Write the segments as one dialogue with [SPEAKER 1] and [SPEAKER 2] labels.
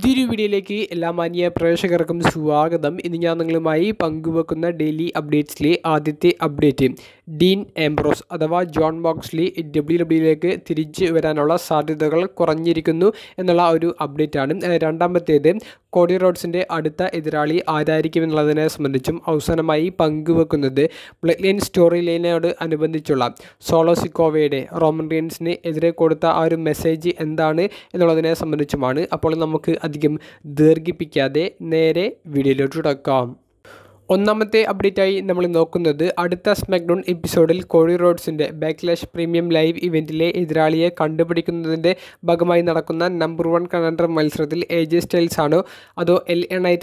[SPEAKER 1] പുതിയൊരു വീഡിയോയിലേക്ക് എല്ലാ മാന്യ പ്രേക്ഷകർക്കും സ്വാഗതം ഇന്ന് ഞാൻ നിങ്ങളുമായി പങ്കുവെക്കുന്ന ഡെയിലി അപ്ഡേറ്റ്സിലെ ആദ്യത്തെ അപ്ഡേറ്റ് ഡീൻ എംബ്രോസ് അഥവാ ജോൺ ബോക്സ്ലി ഡബ്ല്യു ഡബ്ല്യുയിലേക്ക് തിരിച്ചു വരാനുള്ള സാധ്യതകൾ കുറഞ്ഞിരിക്കുന്നു എന്നുള്ള ഒരു അപ്ഡേറ്റ് ആണ് രണ്ടാമത്തേത് കോടി റോഡ്സിൻ്റെ അടുത്ത എതിരാളി എന്നുള്ളതിനെ സംബന്ധിച്ചും അവസാനമായി പങ്കുവെക്കുന്നത് ബ്ലഡ് ലൈൻ സ്റ്റോറി ലൈനോട് അനുബന്ധിച്ചുള്ള സോളോ സിക്കോവയുടെ റോമൻ റീൻസിന് എതിരെ കൊടുത്ത ആ ഒരു മെസ്സേജ് എന്താണ് എന്നുള്ളതിനെ സംബന്ധിച്ചുമാണ് അപ്പോൾ നമുക്ക് അധികം ദീർഘിപ്പിക്കാതെ നേരെ വീഡിയോയിലോട്ട് തുടക്കാം ഒന്നാമത്തെ അപ്ഡേറ്റായി നമ്മൾ നോക്കുന്നത് അടുത്ത സ്മാക്ഡൗൺ എപ്പിസോഡിൽ കോഴി റോഡ്സിൻ്റെ ബാക്ക്ലാഷ് പ്രീമിയം ലൈവ് ഇവൻറ്റിലെ എതിരാളിയെ കണ്ടുപിടിക്കുന്നതിൻ്റെ ഭാഗമായി നടക്കുന്ന നമ്പർ വൺ കണ്ടർ മത്സരത്തിൽ എ ജെ സ്റ്റൈൽസ് ആണോ അതോ എൽ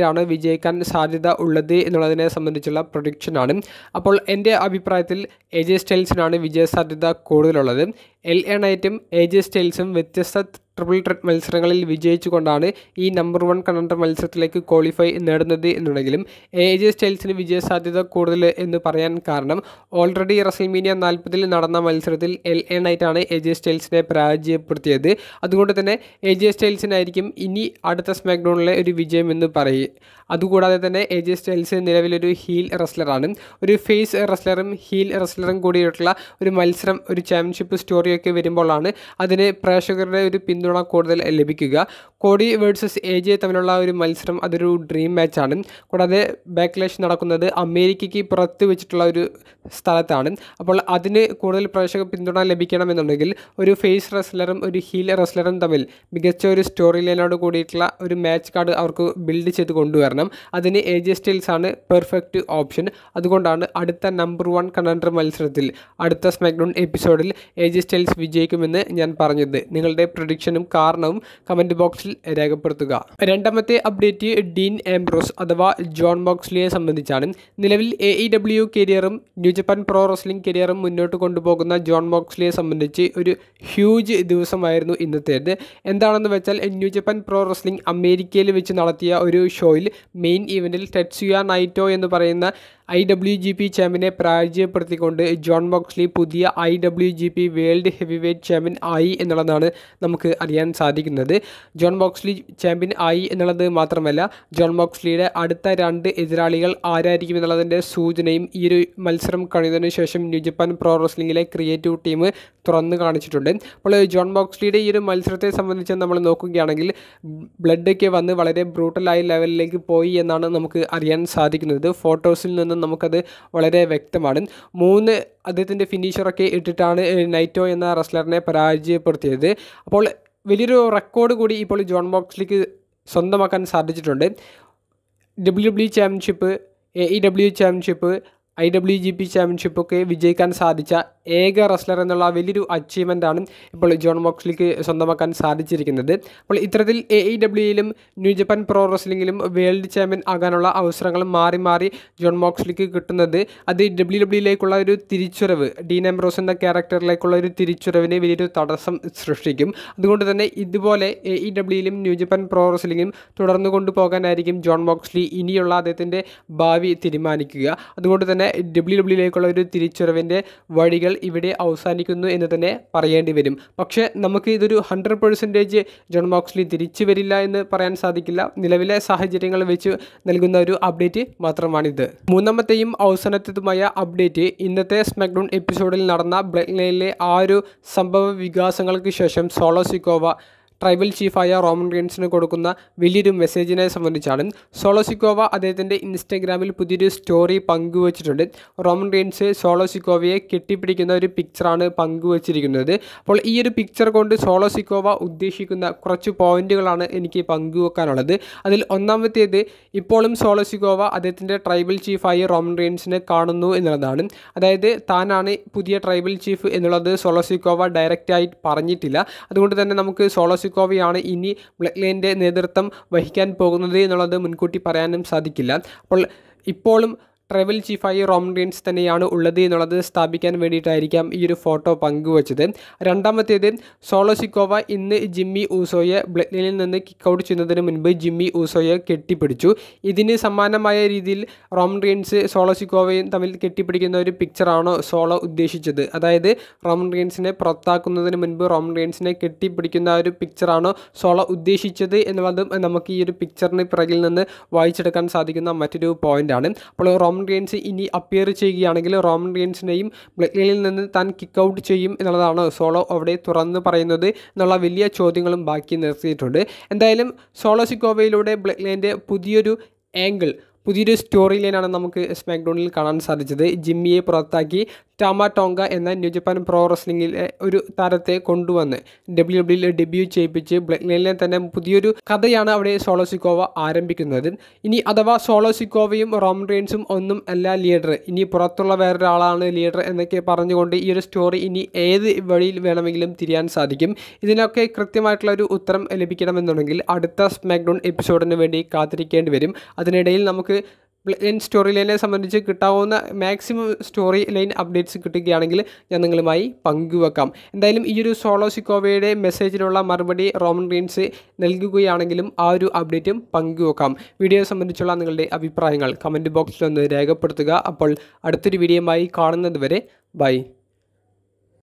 [SPEAKER 1] ആണോ വിജയിക്കാൻ സാധ്യത ഉള്ളത് എന്നുള്ളതിനെ സംബന്ധിച്ചുള്ള പ്രൊഡിക്ഷനാണ് അപ്പോൾ എൻ്റെ അഭിപ്രായത്തിൽ എ ജെ സ്റ്റൈൽസിനാണ് വിജയ സാധ്യത കൂടുതലുള്ളത് എൽ എ നൈറ്റും എ ജെ സ്റ്റൈൽസും വ്യത്യസ്ത ട്രിപ്പിൾ ത്രെറ്റ് മത്സരങ്ങളിൽ വിജയിച്ചുകൊണ്ടാണ് ഈ നമ്പർ വൺ കണ്ടർ മത്സരത്തിലേക്ക് ക്വാളിഫൈ നേടുന്നത് എന്നുണ്ടെങ്കിലും എ ജെ സ്റ്റൈൽസിന് സാധ്യത കൂടുതൽ എന്ന് പറയാൻ കാരണം ഓൾറെഡി റസൽമീനിയ നാൽപ്പതിൽ നടന്ന മത്സരത്തിൽ എൽ എ നൈറ്റാണ് എ ജെ സ്റ്റൈൽസിനെ പരാജയപ്പെടുത്തിയത് അതുകൊണ്ട് തന്നെ എ ജെ സ്റ്റൈൽസിനായിരിക്കും ഇനി അടുത്ത സ്മാക്ഡൗണിലെ ഒരു വിജയമെന്ന് പറയും അതുകൂടാതെ തന്നെ എ ജെ സ്റ്റൈൽസ് നിലവിലൊരു ഹീൽ റെസ്ലറാണ് ഒരു ഫേസ് റെസ്ലറും ഹീൽ റെസ്ലറും കൂടിയിട്ടുള്ള ഒരു മത്സരം ഒരു ചാമ്പ്യൻഷിപ്പ് സ്റ്റോറി വഴിയൊക്കെ വരുമ്പോഴാണ് അതിന് പ്രേക്ഷകരുടെ ഒരു പിന്തുണ കൂടുതൽ ലഭിക്കുക കോടി വേഴ്സസ് എ ജെ തമ്മിലുള്ള ഒരു മത്സരം അതൊരു ഡ്രീം മാച്ചാണ് കൂടാതെ ബാക്ക്ലേഷ് നടക്കുന്നത് അമേരിക്കയ്ക്ക് പുറത്ത് വെച്ചിട്ടുള്ള ഒരു സ്ഥലത്താണ് അപ്പോൾ അതിന് കൂടുതൽ പ്രേക്ഷക പിന്തുണ ലഭിക്കണമെന്നുണ്ടെങ്കിൽ ഒരു ഫേസ് റെസ്ലറും ഒരു ഹീൽ റെസ്ലറും തമ്മിൽ മികച്ച ഒരു സ്റ്റോറി ലൈനോട് കൂടിയിട്ടുള്ള ഒരു മാച്ച് കാർഡ് അവർക്ക് ബിൽഡ് ചെയ്ത് കൊണ്ടുവരണം അതിന് എ ജെ സ്റ്റൈൽസ് ആണ് പെർഫെക്റ്റ് ഓപ്ഷൻ അതുകൊണ്ടാണ് അടുത്ത നമ്പർ വൺ കണ്ടൻഡർ മത്സരത്തിൽ അടുത്ത സ്മാക്ഡൗൺ എപ്പിസോഡിൽ എ ജെ സ്റ്റൈൽസ് വിജയിക്കുമെന്ന് ഞാൻ പറഞ്ഞത് നിങ്ങളുടെ പ്രൊഡിക്ഷനും കാരണവും കമൻറ്റ് ബോക്സിൽ രേഖപ്പെടുത്തുക രണ്ടാമത്തെ അപ്ഡേറ്റ് ഡീൻ ആംബ്രോസ് അഥവാ ജോൺ ബോക്സ്ലിയെ സംബന്ധിച്ചാണ് നിലവിൽ എ ഇ ഡബ്ല്യു കരിയറും ന്യൂ ജപ്പാൻ പ്രോ റെസ്ലിംഗ് കരിയറും മുന്നോട്ട് കൊണ്ടുപോകുന്ന ജോൺ ബോക്സ്ലിയെ സംബന്ധിച്ച് ഒരു ഹ്യൂജ് ദിവസമായിരുന്നു ഇന്നത്തേത് എന്താണെന്ന് വെച്ചാൽ ന്യൂ ജപ്പാൻ പ്രോ റെസ്ലിംഗ് അമേരിക്കയിൽ വെച്ച് നടത്തിയ ഒരു ഷോയിൽ മെയിൻ ഇവൻറ്റിൽ ടെറ്റ്സുയ നൈറ്റോ എന്ന് പറയുന്ന ഐ ഡബ്ല്യു ജി പി ചാമ്പ്യനെ പരാജയപ്പെടുത്തിക്കൊണ്ട് ജോൺ ബോക്സ്ലി പുതിയ I W G P world weight champion ആയി എന്നുള്ളതാണ് നമുക്ക് അറിയാൻ സാധിക്കുന്നത് ജോൺ ബോക്സ്ലി ചാമ്പ്യൻ ആയി എന്നുള്ളത് മാത്രമല്ല ജോൺ ബോക്സ്ലിയുടെ അടുത്ത രണ്ട് എതിരാളികൾ ആരായിരിക്കും എന്നുള്ളതിൻ്റെ സൂചനയും ഈ ഒരു മത്സരം കഴിഞ്ഞതിന് ശേഷം ന്യൂ ജപ്പാൻ പ്രോ റെസ്ലിംഗിലെ ക്രിയേറ്റീവ് ടീം തുറന്നു കാണിച്ചിട്ടുണ്ട് അപ്പോൾ ജോൺ ബോക്സ്ലിയുടെ ഈ ഒരു മത്സരത്തെ സംബന്ധിച്ച് നമ്മൾ നോക്കുകയാണെങ്കിൽ ബ്ലഡൊക്കെ വന്ന് വളരെ ബ്രൂട്ടലായ ലെവലിലേക്ക് പോയി എന്നാണ് നമുക്ക് അറിയാൻ സാധിക്കുന്നത് ഫോട്ടോസിൽ നിന്ന് എന്നും നമുക്കത് വളരെ വ്യക്തമാണ് മൂന്ന് അദ്ദേഹത്തിൻ്റെ ഫിനിഷറൊക്കെ ഇട്ടിട്ടാണ് നൈറ്റോ എന്ന റെസ്ലറിനെ പരാജയപ്പെടുത്തിയത് അപ്പോൾ വലിയൊരു റെക്കോർഡ് കൂടി ഇപ്പോൾ ജോൺ ബോക്സ്ലിക്ക് സ്വന്തമാക്കാൻ സാധിച്ചിട്ടുണ്ട് W W championship A E W championship I W G P ചാമ്പ്യൻഷിപ്പൊക്കെ വിജയിക്കാൻ സാധിച്ച ഏക റസ്ലർ എന്നുള്ള വലിയൊരു അച്ചീവ്മെൻ്റാണ് ഇപ്പോൾ ജോൺ മോക്സ്ലിക്ക് സ്വന്തമാക്കാൻ സാധിച്ചിരിക്കുന്നത് അപ്പോൾ ഇത്തരത്തിൽ എ ഇ ഡബ്ല്യുയിലും ന്യൂ ജപ്പാൻ പ്രോ റെസ്ലിംഗിലും വേൾഡ് ചാമ്പ്യൻ ആകാനുള്ള അവസരങ്ങൾ മാറി മാറി ജോൺ മോക്സ്ലിക്ക് കിട്ടുന്നത് അത് ഡബ്ല്യു ഡബ്ല്യുയിലേക്കുള്ള e ഒരു തിരിച്ചുറവ് ഡീൻ എംബ്രോസ് എന്ന ക്യാരക്ടറിലേക്കുള്ള ഒരു തിരിച്ചുറവിനെ വലിയൊരു തടസ്സം സൃഷ്ടിക്കും അതുകൊണ്ട് തന്നെ ഇതുപോലെ എ ഇ e ഡബ്ല്യുയിലും ന്യൂ ജപ്പാൻ പ്രോ റെസ്ലിംഗിലും തുടർന്നു കൊണ്ടുപോകാനായിരിക്കും ജോൺ മോക്സ്ലി ഇനിയുള്ള അദ്ദേഹത്തിൻ്റെ ഭാവി തീരുമാനിക്കുക അതുകൊണ്ട് തന്നെ ഡബ്ല്യു ഡബ്ല്യുയിലേക്കുള്ള e ഒരു തിരിച്ചുറവിൻ്റെ വഴികൾ ഇവിടെ അവസാനിക്കുന്നു എന്ന് തന്നെ പറയേണ്ടി വരും പക്ഷേ നമുക്ക് ഇതൊരു ഹൺഡ്രഡ് പെർസെൻറ്റേജ് ജോൺ മോക്സ്ലി തിരിച്ചു വരില്ല എന്ന് പറയാൻ സാധിക്കില്ല നിലവിലെ സാഹചര്യങ്ങൾ വെച്ച് നൽകുന്ന ഒരു അപ്ഡേറ്റ് മാത്രമാണിത് മൂന്നാമത്തെയും അവസാനത്തേതുമായ അപ്ഡേറ്റ് ഇന്നത്തെ സ്മാക്ഡൗൺ എപ്പിസോഡിൽ നടന്ന ബ്ലഡ് ആ ഒരു സംഭവ വികാസങ്ങൾക്ക് ശേഷം സോളോ സിക്കോവ ട്രൈബൽ ചീഫായ റോമൻ റീൻസിന് കൊടുക്കുന്ന വലിയൊരു മെസ്സേജിനെ സംബന്ധിച്ചാണ് സോളോസിക്കോവ അദ്ദേഹത്തിൻ്റെ ഇൻസ്റ്റഗ്രാമിൽ പുതിയൊരു സ്റ്റോറി പങ്കുവച്ചിട്ടുണ്ട് റോമൻ റീൻസ് സോളോസിക്കോവയെ കെട്ടിപ്പിടിക്കുന്ന ഒരു പിക്ചറാണ് പങ്കുവച്ചിരിക്കുന്നത് അപ്പോൾ ഈ ഒരു പിക്ചർ കൊണ്ട് സോളോസിക്കോവ ഉദ്ദേശിക്കുന്ന കുറച്ച് പോയിന്റുകളാണ് എനിക്ക് പങ്കുവെക്കാനുള്ളത് അതിൽ ഒന്നാമത്തേത് ഇപ്പോഴും സോളോസിക്കോവ അദ്ദേഹത്തിൻ്റെ ട്രൈബൽ ചീഫായി റോമൻ റീൻസിനെ കാണുന്നു എന്നുള്ളതാണ് അതായത് താനാണ് പുതിയ ട്രൈബൽ ചീഫ് എന്നുള്ളത് സോളോസിക്കോവ ഡയറക്റ്റായി പറഞ്ഞിട്ടില്ല അതുകൊണ്ട് തന്നെ നമുക്ക് സോളോസിക്കോ മെക്സിക്കോവയാണ് ഇനി ബ്ലക്ക്ലൈൻ്റെ നേതൃത്വം വഹിക്കാൻ പോകുന്നത് എന്നുള്ളത് മുൻകൂട്ടി പറയാനും സാധിക്കില്ല അപ്പോൾ ഇപ്പോഴും ട്രൈബൽ ചീഫായി റോമഡിയൻസ് തന്നെയാണ് ഉള്ളത് എന്നുള്ളത് സ്ഥാപിക്കാൻ വേണ്ടിയിട്ടായിരിക്കാം ഈ ഒരു ഫോട്ടോ പങ്കുവച്ചത് രണ്ടാമത്തേത് സോളോസിക്കോവ ഇന്ന് ജിമ്മി ഊസോയെ ബ്ലഡ്ലിനിൽ നിന്ന് കിക്ക് ഔട്ട് ചെയ്യുന്നതിന് മുൻപ് ജിമ്മി ഊസോയെ കെട്ടിപ്പിടിച്ചു ഇതിന് സമാനമായ രീതിയിൽ സോളോ സോളോസിക്കോവയും തമ്മിൽ കെട്ടിപ്പിടിക്കുന്ന ഒരു പിക്ചറാണോ സോളോ ഉദ്ദേശിച്ചത് അതായത് റോമഡിയൻസിനെ പുറത്താക്കുന്നതിന് മുൻപ് റോമഡിയൻസിനെ കെട്ടിപ്പിടിക്കുന്ന ഒരു പിക്ചറാണോ സോളോ ഉദ്ദേശിച്ചത് എന്നുള്ളതും നമുക്ക് ഈ ഒരു പിക്ചറിന് പിറകിൽ നിന്ന് വായിച്ചെടുക്കാൻ സാധിക്കുന്ന മറ്റൊരു പോയിൻ്റാണ് അപ്പോൾ റോം റീൻസ് ഇനി അപ്പിയർ ചെയ്യുകയാണെങ്കിൽ റോമൻ റീൻസിനെയും ബ്ലക്ക്ലിയിൽ നിന്ന് താൻ കിക്ക് ഔട്ട് ചെയ്യും എന്നുള്ളതാണ് സോളോ അവിടെ തുറന്ന് പറയുന്നത് എന്നുള്ള വലിയ ചോദ്യങ്ങളും ബാക്കി നിർത്തിയിട്ടുണ്ട് എന്തായാലും സോളോ സിക്കോവയിലൂടെ ബ്ലക്ക്ലിൻ്റെ പുതിയൊരു ആംഗിൾ പുതിയൊരു സ്റ്റോറി ലൈനാണ് നമുക്ക് സ്മാക്ഡോണിൽ കാണാൻ സാധിച്ചത് ജിമ്മിയെ പുറത്താക്കി ടാമ ടോങ്ക എന്ന ന്യൂ ജപ്പാൻ പ്രോ റെസ്ലിംഗിൽ ഒരു താരത്തെ കൊണ്ടുവന്ന് ഡബ്ല്യു ഡബ്ല്യുയിൽ ഡെബ്യൂ ചെയ്യിപ്പിച്ച് ബ്ലക്ക് ലൈനിലെ തന്നെ പുതിയൊരു കഥയാണ് അവിടെ സോളോ സിക്കോവ ആരംഭിക്കുന്നത് ഇനി അഥവാ സോളോ സിക്കോവയും റോം റെയിൻസും ഒന്നും അല്ല ലീഡർ ഇനി പുറത്തുള്ള വേറൊരാളാണ് ലീഡർ എന്നൊക്കെ പറഞ്ഞുകൊണ്ട് ഈ ഒരു സ്റ്റോറി ഇനി ഏത് വഴിയിൽ വേണമെങ്കിലും തിരിയാൻ സാധിക്കും ഇതിനൊക്കെ കൃത്യമായിട്ടുള്ള ഒരു ഉത്തരം ലഭിക്കണമെന്നുണ്ടെങ്കിൽ അടുത്ത സ്മാക്ഡൗൺ എപ്പിസോഡിന് വേണ്ടി കാത്തിരിക്കേണ്ടി വരും അതിനിടയിൽ നമുക്ക് നമുക്ക് സ്റ്റോറി ലൈനെ സംബന്ധിച്ച് കിട്ടാവുന്ന മാക്സിമം സ്റ്റോറി ലൈൻ അപ്ഡേറ്റ്സ് കിട്ടുകയാണെങ്കിൽ ഞാൻ നിങ്ങളുമായി പങ്കുവെക്കാം എന്തായാലും ഈ ഒരു സോളോ സിക്കോവയുടെ മെസ്സേജിനുള്ള മറുപടി റോമൻ റീൻസ് നൽകുകയാണെങ്കിലും ആ ഒരു അപ്ഡേറ്റും പങ്കുവെക്കാം വീഡിയോയെ സംബന്ധിച്ചുള്ള നിങ്ങളുടെ അഭിപ്രായങ്ങൾ കമൻറ്റ് ബോക്സിൽ ഒന്ന് രേഖപ്പെടുത്തുക അപ്പോൾ അടുത്തൊരു വീഡിയോയുമായി കാണുന്നത് വരെ ബൈ